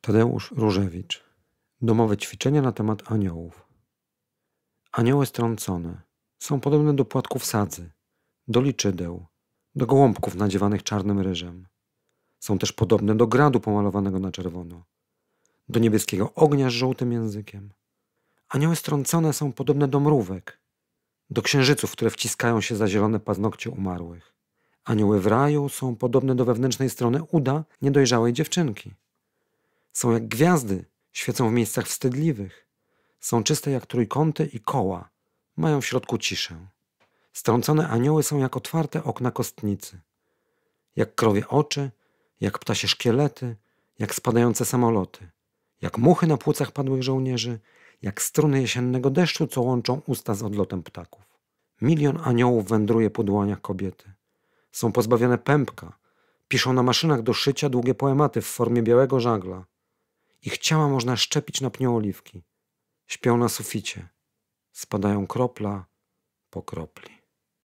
Tadeusz Różewicz. Domowe ćwiczenia na temat aniołów. Anioły strącone są podobne do płatków sadzy, do liczydeł, do gołąbków nadziewanych czarnym ryżem. Są też podobne do gradu pomalowanego na czerwono, do niebieskiego ognia z żółtym językiem. Anioły strącone są podobne do mrówek, do księżyców, które wciskają się za zielone paznokcie umarłych. Anioły w raju są podobne do wewnętrznej strony uda niedojrzałej dziewczynki. Są jak gwiazdy, świecą w miejscach wstydliwych. Są czyste jak trójkąty i koła. Mają w środku ciszę. Strącone anioły są jak otwarte okna kostnicy. Jak krowie oczy, jak ptasie szkielety, jak spadające samoloty. Jak muchy na płucach padłych żołnierzy, jak struny jesiennego deszczu, co łączą usta z odlotem ptaków. Milion aniołów wędruje po dłoniach kobiety. Są pozbawione pępka, piszą na maszynach do szycia długie poematy w formie białego żagla, ich ciała można szczepić na pniu oliwki. Śpią na suficie. Spadają kropla po kropli.